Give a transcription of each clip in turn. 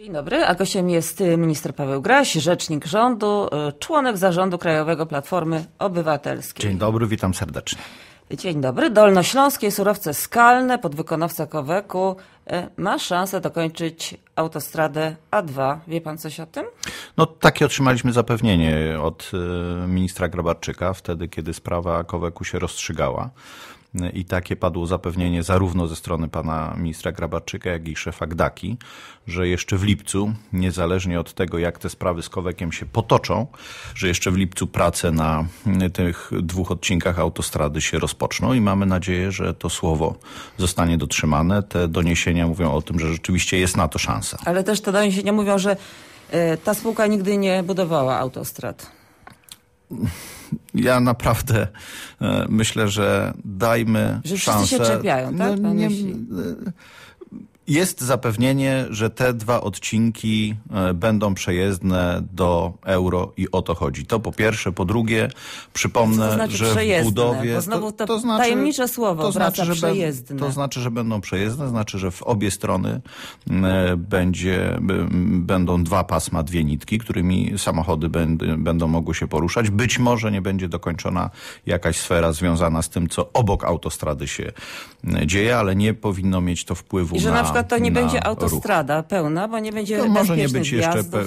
Dzień dobry, a gościem jest y, minister Paweł Graś, rzecznik rządu, y, członek zarządu Krajowego Platformy Obywatelskiej. Dzień dobry, witam serdecznie. Dzień dobry. Dolnośląskie surowce skalne, podwykonawca Koweku y, ma szansę dokończyć autostradę A2. Wie pan coś o tym? No takie otrzymaliśmy zapewnienie od ministra Grabarczyka wtedy, kiedy sprawa Koweku się rozstrzygała i takie padło zapewnienie zarówno ze strony pana ministra Grabarczyka, jak i szefa Gdaki, że jeszcze w lipcu, niezależnie od tego, jak te sprawy z Kowekiem się potoczą, że jeszcze w lipcu prace na tych dwóch odcinkach autostrady się rozpoczną i mamy nadzieję, że to słowo zostanie dotrzymane. Te doniesienia mówią o tym, że rzeczywiście jest na to szansa. Ale też te doniesienia mówią, że e, ta spółka nigdy nie budowała autostrad ja naprawdę e, myślę, że dajmy że szansę. Wszyscy się czepiają, tak? No, nie, jest zapewnienie, że te dwa odcinki e, będą przejezdne do euro i o to chodzi. To po pierwsze. Po drugie, przypomnę, to znaczy że w budowie... Bo znowu to, to znaczy, tajemnicze słowo to znaczy, że przejezdne. Be, to znaczy, że będą przejezdne, znaczy, że w obie strony e, będzie, będą dwa pasma, dwie nitki, którymi samochody będą mogły się poruszać. Być może nie będzie dokończona jakaś sfera związana z tym, co obok autostrady się dzieje, ale nie powinno mieć to wpływu na przykład to nie będzie autostrada ruch. pełna, bo nie będzie to no, Może nie być jeszcze pe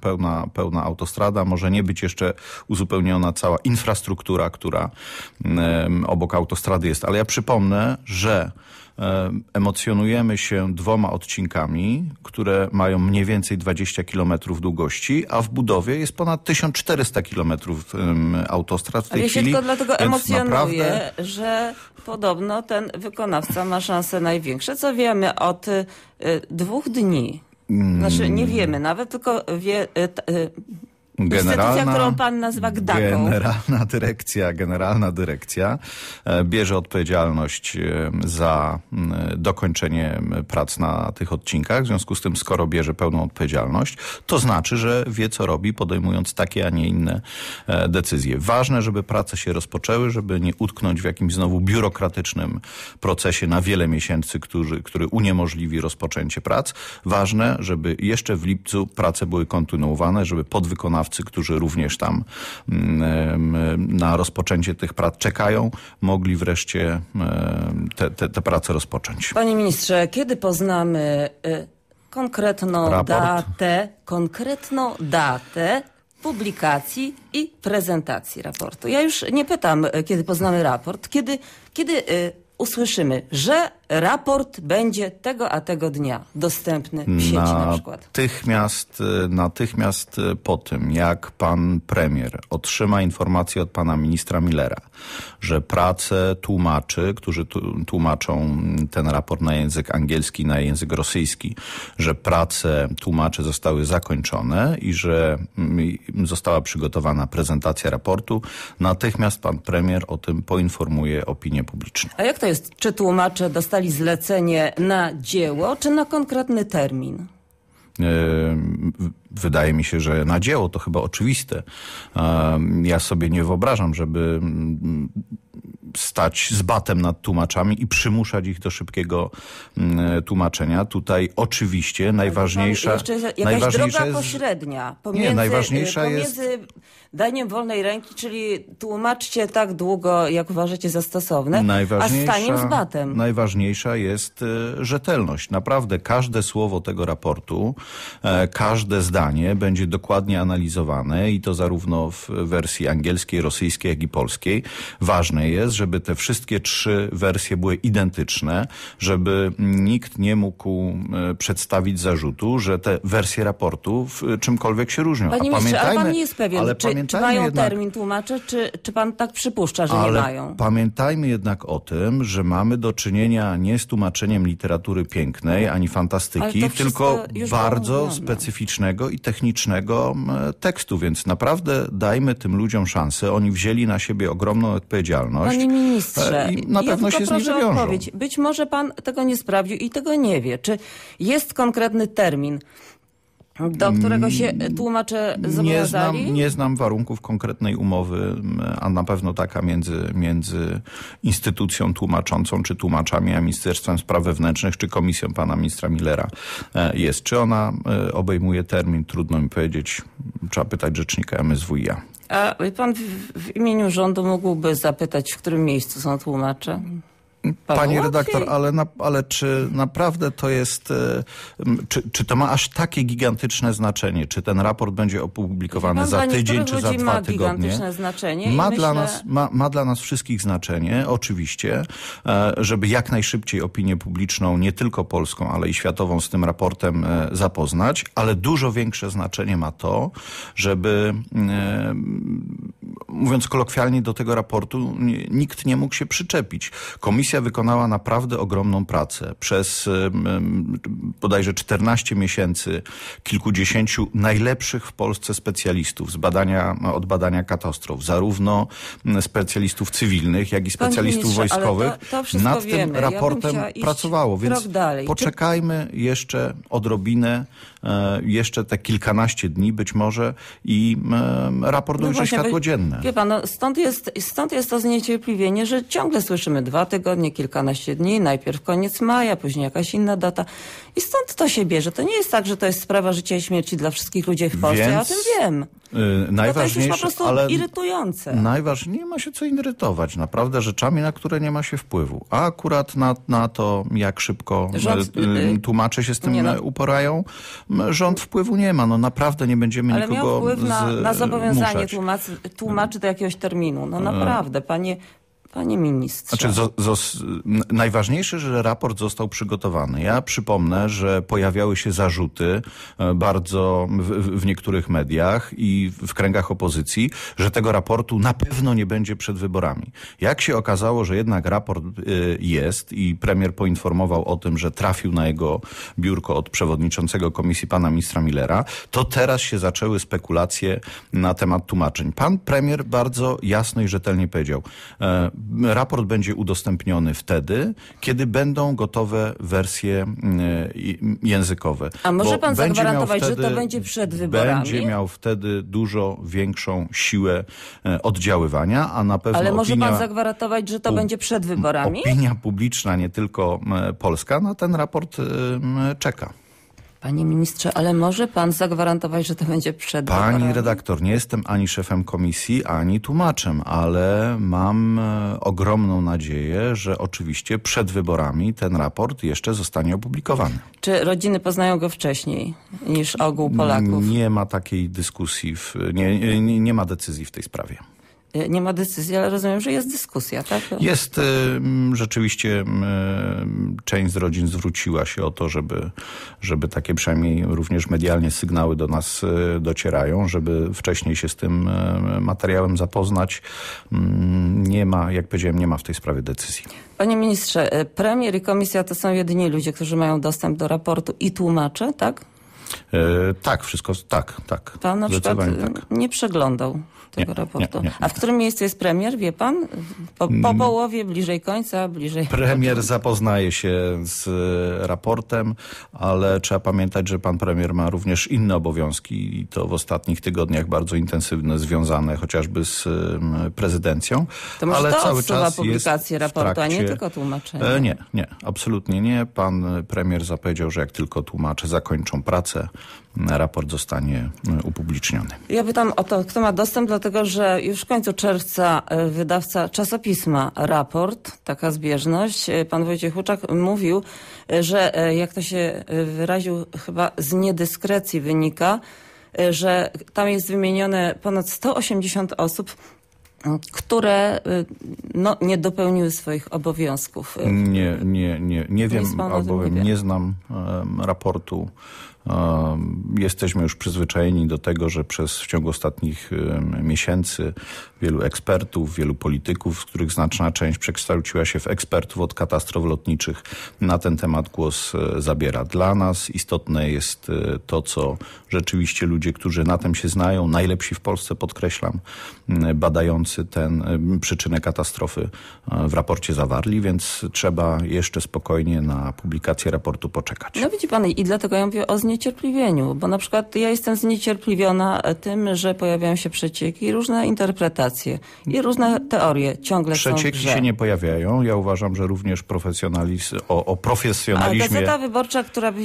pełna, pełna autostrada, może nie być jeszcze uzupełniona cała infrastruktura, która obok autostrady jest. Ale ja przypomnę, że E, emocjonujemy się dwoma odcinkami, które mają mniej więcej 20 km długości, a w budowie jest ponad 1400 km autostrad w tej ja chwili. Ja się tylko dlatego emocjonuję, naprawdę... że podobno ten wykonawca ma szanse największe, co wiemy od y, dwóch dni. Mm. Znaczy nie wiemy nawet, tylko wie, y, y, Generalna, którą pan GDAKą. Generalna dyrekcja, generalna dyrekcja e, bierze odpowiedzialność e, za e, dokończenie prac na tych odcinkach. W związku z tym, skoro bierze pełną odpowiedzialność, to znaczy, że wie co robi, podejmując takie, a nie inne decyzje. Ważne, żeby prace się rozpoczęły, żeby nie utknąć w jakimś znowu biurokratycznym procesie na wiele miesięcy, który, który uniemożliwi rozpoczęcie prac. Ważne, żeby jeszcze w lipcu prace były kontynuowane, żeby podwykonawcy wykonawcy, którzy również tam mm, na rozpoczęcie tych prac czekają, mogli wreszcie te, te, te prace rozpocząć. Panie ministrze, kiedy poznamy y, konkretną Raport. datę, konkretną datę publikacji i prezentacji raportu. Ja już nie pytam, y, kiedy poznamy raport, kiedy, kiedy y, usłyszymy, że raport będzie tego a tego dnia dostępny w sieci na przykład. E, natychmiast, natychmiast e, po tym, jak pan premier otrzyma informację od pana ministra Millera, że prace tłumaczy, którzy tłumaczą ten raport na język angielski, na język rosyjski, że prace tłumaczy zostały zakończone i że mm, została przygotowana prezentacja raportu, natychmiast pan premier o tym poinformuje opinię publiczną. A jak to jest? Czy tłumacze dostają dostali zlecenie na dzieło czy na konkretny termin? E, wydaje mi się, że na dzieło to chyba oczywiste. Ja sobie nie wyobrażam, żeby mm, stać z batem nad tłumaczami i przymuszać ich do szybkiego mm, e, tłumaczenia. Tutaj oczywiście najważniejsza... Jeszcze najważniejsza droga jest, pośrednia pomiędzy, nie, najważniejsza pomiędzy jest, daniem wolnej ręki, czyli tłumaczcie tak długo, jak uważacie za stosowne, a staniem z batem. Najważniejsza jest e, rzetelność. Naprawdę każde słowo tego raportu, e, każde zdanie będzie dokładnie analizowane i to zarówno w wersji angielskiej, rosyjskiej, jak i polskiej. Ważne jest, żeby te wszystkie trzy wersje były identyczne, żeby nikt nie mógł e, przedstawić zarzutu, że te wersje raportu w czymkolwiek się różnią. Panie a pamiętajmy, ale pan nie jest pewien, ale czy pamiętajmy czy mają jednak, termin tłumaczy, czy, czy pan tak przypuszcza, że nie mają? Pamiętajmy jednak o tym, że mamy do czynienia nie z tłumaczeniem literatury pięknej ani fantastyki, tylko bardzo specyficznego i technicznego tekstu, więc naprawdę dajmy tym ludziom szansę. Oni wzięli na siebie ogromną odpowiedzialność. Panie ministrze, e, i na pewno ja się z nich Odpowiedź. Być może pan tego nie sprawdził i tego nie wie. Czy jest konkretny termin? do mm, którego się e, tłumacze zobowiązali? Nie znam, nie znam warunków konkretnej umowy, mm, a na pewno taka między, między instytucją tłumaczącą, czy tłumaczami, a Ministerstwem Spraw Wewnętrznych, czy Komisją pana ministra Millera e, jest. Czy ona e, obejmuje termin? Trudno mi powiedzieć. Trzeba pytać rzecznika MSWiA. A pan w, w imieniu rządu mógłby zapytać, w którym miejscu są tłumacze? Pani redaktor, ale, na, ale czy naprawdę to jest, e, czy, czy to ma aż takie gigantyczne znaczenie? Czy ten raport będzie opublikowany za tydzień czy za dwa ma tygodnie? Gigantyczne znaczenie ma, myślę... dla nas, ma, ma dla nas wszystkich znaczenie, oczywiście, e, żeby jak najszybciej opinię publiczną, nie tylko polską, ale i światową z tym raportem e, zapoznać, ale dużo większe znaczenie ma to, żeby, mówiąc kolokwialnie do tego raportu, nikt nie mógł się przyczepić. Komisja Komisja wykonała naprawdę ogromną pracę. Przez bodajże 14 miesięcy kilkudziesięciu najlepszych w Polsce specjalistów z badania, od badania katastrof, zarówno mm, specjalistów cywilnych, jak i specjalistów wojskowych, to, to nad wiemy. tym raportem ja pracowało. Więc poczekajmy jeszcze odrobinę, e, jeszcze te kilkanaście dni być może i raport dojrzy no światło dzienne. Wie pan, no stąd, jest, stąd jest to zniecierpliwienie, że ciągle słyszymy dwa tygodnie, dosłownie kilkanaście dni, najpierw koniec maja, później jakaś inna data i stąd to się bierze. To nie jest tak, że to jest sprawa życia i śmierci dla wszystkich ludzi w Polsce, Więc... ja o tym wiem. Yy, najważniejsze, to, to jest po prostu irytujące. Najważniejsze, nie ma się co irytować, naprawdę rzeczami, na które nie ma się wpływu. A akurat na, na to, jak szybko y, Rząd, yy, tłumacze się z tym nie, no. uporają, rząd wpływu nie ma. No naprawdę nie będziemy Ale nikogo Ale miał wpływ na, na y, zobowiązanie tłumaczy, tłumaczy do jakiegoś terminu. No naprawdę, panie Panie ministrze. Znaczy, zo, zo, najważniejsze, że raport został przygotowany. Ja przypomnę, że pojawiały się zarzuty e, bardzo w, w, niektórych mediach i w kręgach opozycji, że tego raportu na pewno nie będzie przed wyborami. Jak się okazało, że jednak raport e, jest i premier poinformował o tym, że trafił na jego biurko od przewodniczącego komisji pana ministra Millera, to teraz się zaczęły spekulacje na temat tłumaczeń. Pan premier bardzo jasno i rzetelnie powiedział, e, raport będzie udostępniony wtedy, kiedy będą gotowe wersje mm, językowe. A może pan zagwarantować, wtedy, że to będzie przed wyborami? Będzie miał wtedy dużo większą siłę e, oddziaływania, a na pewno. Ale może opinia, pan zagwarantować, że to u, będzie przed wyborami? Opinia publiczna, nie tylko e, polska, na ten raport e, czeka. Panie ministrze, ale może pan zagwarantować, że to będzie przed Pani redaktor, nie jestem ani szefem komisji, ani tłumaczem, ale mam e, ogromną nadzieję, że oczywiście przed wyborami ten raport jeszcze zostanie opublikowany. Czy rodziny poznają go wcześniej niż ogół Polaków? Nie ma takiej dyskusji, w, nie, nie, nie ma decyzji w tej sprawie. Y, nie ma decyzji, ale rozumiem, że jest dyskusja, tak? Jest. Y, rzeczywiście część z rodzin zwróciła się o to, żeby, żeby takie przynajmniej również medialnie sygnały do nas y, docierają, żeby wcześniej się z tym materiałem zapoznać. Mm, nie ma, jak powiedziałem, nie ma w tej sprawie decyzji. Panie ministrze, premier i komisja to są jedyni ludzie, którzy mają dostęp do raportu i tłumaczy, tak? E, tak, wszystko, tak, tak. Pan na przykład e, tak. nie przeglądał tego nie, raportu. Nie, nie, A w którym miejscu jest premier, wie pan? Po, po, mm. połowie, bliżej końca, bliżej... Premier zapoznaje się z e, raportem, ale trzeba pamiętać, że pan premier ma również inne obowiązki i to w ostatnich tygodniach bardzo intensywne, związane chociażby z prezydencją. To może ale to cały czas publikację raportu, trakcie... a nie tylko tłumaczenie. Nie, nie, absolutnie nie. Pan premier zapowiedział, że jak tylko tłumacze zakończą pracę, wkrótce raport zostanie y, upubliczniony. Ja pytam o to, kto ma dostęp, dlatego że już w końcu czerwca y, wydawca czasopisma Raport, taka zbieżność, y, pan Wojciech Huczak mówił, że jak to się wyraził, chyba z niedyskrecji wynika, że tam jest wymienione ponad 180 osób, które no, nie dopełniły swoich obowiązków. Nie, nie, nie, nie wiem, nie, nie znam raportu Jesteśmy już przyzwyczajeni do tego, że przez w ciągu ostatnich miesięcy wielu ekspertów, wielu polityków, z których znaczna część przekształciła się w ekspertów od katastrof lotniczych, na ten temat głos e, zabiera. Dla nas istotne jest e, to, co rzeczywiście ludzie, którzy na tym się znają, najlepsi w Polsce, podkreślam, badający ten e, przyczynę katastrofy w raporcie zawarli, więc trzeba jeszcze spokojnie na publikację raportu poczekać. No widzi pan i dlatego ja mówię o zniesieniu uniecierpliwieniu, bo na przykład ja jestem zniecierpliwiona tym, że pojawiają się przecieki, różne interpretacje i różne teorie ciągle przecieki są Przecieki się nie pojawiają. Ja uważam, że również profesjonalizm, o, o profesjonalizmie... A Gazeta Wyborcza, która y,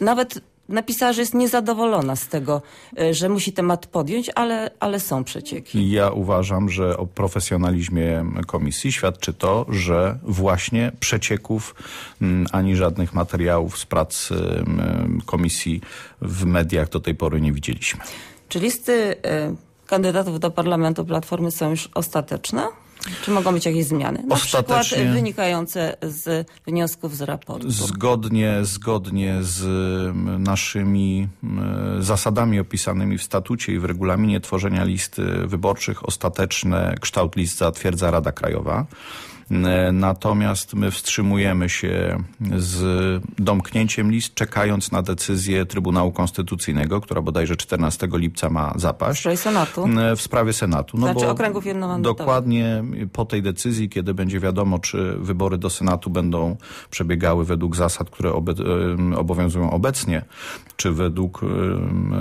nawet napisała, że jest niezadowolona z tego, e, że musi temat podjąć, ale, ale są przecieki. Ja uważam, że o profesjonalizmie komisji świadczy to, że właśnie przecieków mm, ani żadnych materiałów z prac y, komisji w mediach do tej pory nie widzieliśmy. Czy listy e, kandydatów do parlamentu Platformy są już ostateczne? Czy mogą być jakieś zmiany? Na przykład wynikające z wniosków z raportu. Zgodnie, zgodnie z naszymi zasadami opisanymi w statucie i w regulaminie tworzenia list wyborczych ostateczne kształt list zatwierdza Rada Krajowa. Natomiast my wstrzymujemy się z domknięciem list, czekając na decyzję Trybunału Konstytucyjnego, która bodajże 14 lipca ma zapaść. W sprawie Senatu? E, w sprawie Senatu. No znaczy bo okręgów jednomandatowych. Dokładnie po tej decyzji, kiedy będzie wiadomo, czy wybory do Senatu będą przebiegały według zasad, które obe e, obowiązują obecnie, czy według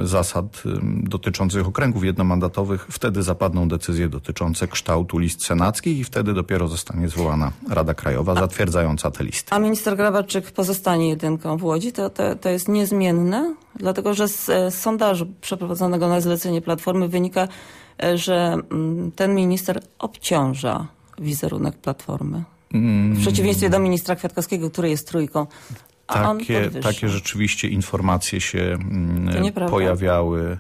e, zasad dotyczących okręgów jednomandatowych, wtedy zapadną decyzje dotyczące kształtu list senackich i wtedy dopiero zostanie złożony powołana Rada Krajowa zatwierdzająca te listy. A minister Grabarczyk pozostanie jedynką w Łodzi? To, to, to jest niezmienne? Dlatego, że z, e, z sondażu przeprowadzonego na zlecenie Platformy wynika, e, że mm, ten minister obciąża wizerunek Platformy. W mm. przeciwieństwie do ministra Kwiatkowskiego, który jest trójką. Takie, takie rzeczywiście informacje się mm, pojawiały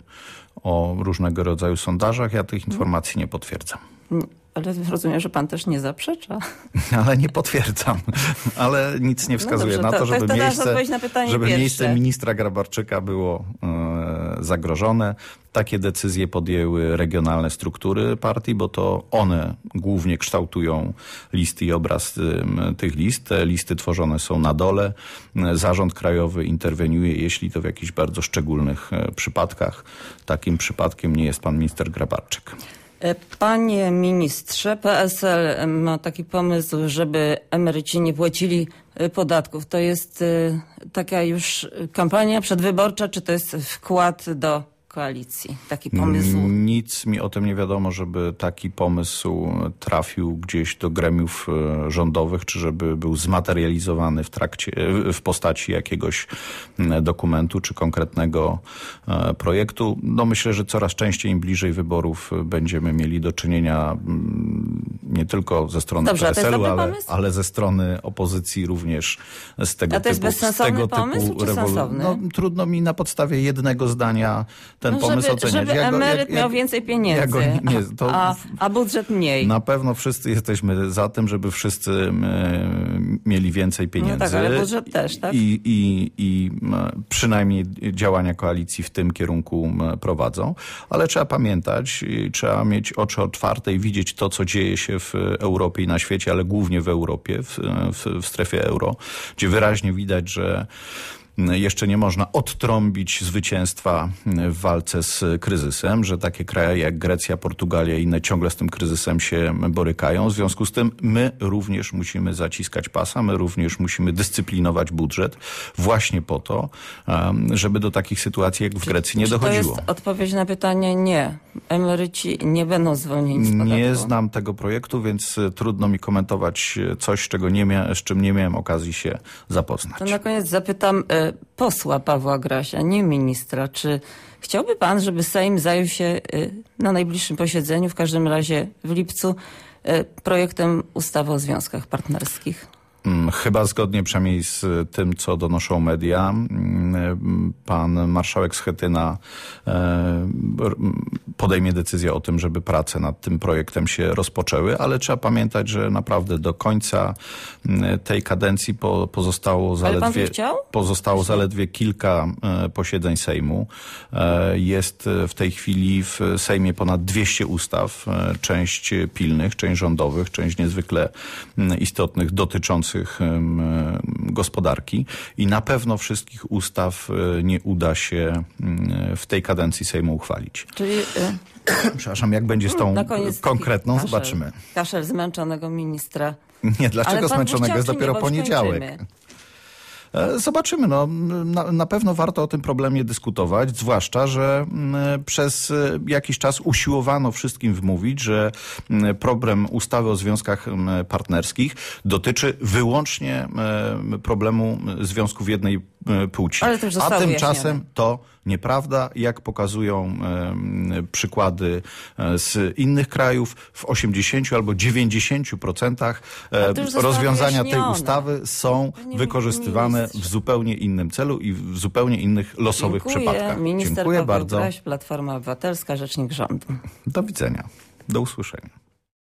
o różnego rodzaju sondażach. Ja tych informacji nie potwierdzam. Ale rozumiem, że pan też nie zaprzecza. Ale nie potwierdzam. Ale nic nie no wskazuje no dobrze, na to, żeby, to, miejsce, na żeby miejsce ministra Grabarczyka było e, zagrożone. Takie decyzje podjęły regionalne struktury partii, bo to one głównie kształtują listy i obraz tych list. Te listy tworzone są na dole. Zarząd krajowy interweniuje, jeśli to w jakichś bardzo szczególnych e, przypadkach. Takim przypadkiem nie jest pan minister Grabarczyk. E, panie ministrze, PSL ma taki pomysł, żeby emeryci nie płacili e, podatków. To jest e, taka już kampania przedwyborcza, czy to jest wkład do koalicji, taki mm, pomysł? Nic mi o tym nie wiadomo, żeby taki pomysł trafił gdzieś do gremiów e, rządowych, czy żeby był zmaterializowany w, trakcie, e, w postaci jakiegoś mm, dokumentu, czy konkretnego e, projektu. No myślę, że coraz częściej im bliżej wyborów będziemy mieli do czynienia mm, nie tylko ze strony Dobrze, PSL-u, ale, ale, ze strony opozycji również z tego typu, z tego typu pomysł, rewolucji. No, trudno mi na podstawie jednego zdania ten no, pomysł żeby, oceniać. Żeby ja go, emeryt miał więcej pieniędzy, ja nie, to, a, a, budżet mniej. Na pewno wszyscy jesteśmy za tym, żeby wszyscy e, mieli więcej no pieniędzy. No tak, ale budżet też, tak? I, i, i e, przynajmniej działania koalicji w tym kierunku prowadzą. Ale trzeba pamiętać, trzeba mieć oczy otwarte i widzieć to, co dzieje się w Europie i na świecie, ale głównie w Europie, w, e, w, w strefie euro, gdzie wyraźnie widać, że jeszcze nie można odtrąbić zwycięstwa w walce z kryzysem, że takie kraje jak Grecja, Portugalia i inne ciągle z tym kryzysem się borykają. W związku z tym my również musimy zaciskać pasa, my również musimy dyscyplinować budżet właśnie po to, żeby do takich sytuacji jak w Grecji nie dochodziło. To jest odpowiedź na pytanie nie. Emeryci nie będą zwolnieni z podatku. Nie znam tego projektu, więc e, trudno mi komentować e, coś, czego nie mia- z czym nie miałem okazji się zapoznać. To na koniec zapytam e, posła Pawła Grasia, nie ministra. Czy chciałby pan, żeby Sejm zajął się y, na najbliższym posiedzeniu, w każdym razie w lipcu, y, projektem ustawy o związkach partnerskich? Mm, chyba zgodnie przynajmniej z y, tym, co donoszą media, mm, y, pan marszałek Schetyna e, podejmie decyzję o tym, żeby prace nad tym projektem się rozpoczęły, ale trzeba pamiętać, że naprawdę do końca mm, tej kadencji pozostało zaledwie, pozostało zaledwie kilka e, posiedzeń Sejmu. E, jest w tej chwili w Sejmie ponad 200 ustaw, część pilnych, część rządowych, część niezwykle istotnych dotyczących dotyczących gospodarki i na pewno wszystkich ustaw e, nie uda się w tej kadencji Sejmu uchwalić. Czyli... E, Przepraszam, jak będzie z tą konkretną, kaszel, zobaczymy. Kaszel zmęczonego ministra. Nie, dlaczego zmęczonego? Jest dopiero poniedziałek. E, zobaczymy. No, na, na, pewno warto o tym problemie dyskutować, zwłaszcza, że mm, przez e, jakiś czas usiłowano wszystkim wmówić, że mm, problem ustawy o związkach mm, partnerskich dotyczy wyłącznie e, problemu związków jednej E, płci. A tymczasem wyjaśnione. to nieprawda, jak pokazują przykłady e, z innych krajów, w 80 albo 90% e, rozwiązania tej ustawy są wykorzystywane ministrze. w zupełnie innym celu i w zupełnie innych losowych Dziękuję. przypadkach. Minister Dziękuję Paweł bardzo. Platforma Obywatelska, rzecznik rządu. Do widzenia. Do usłyszenia.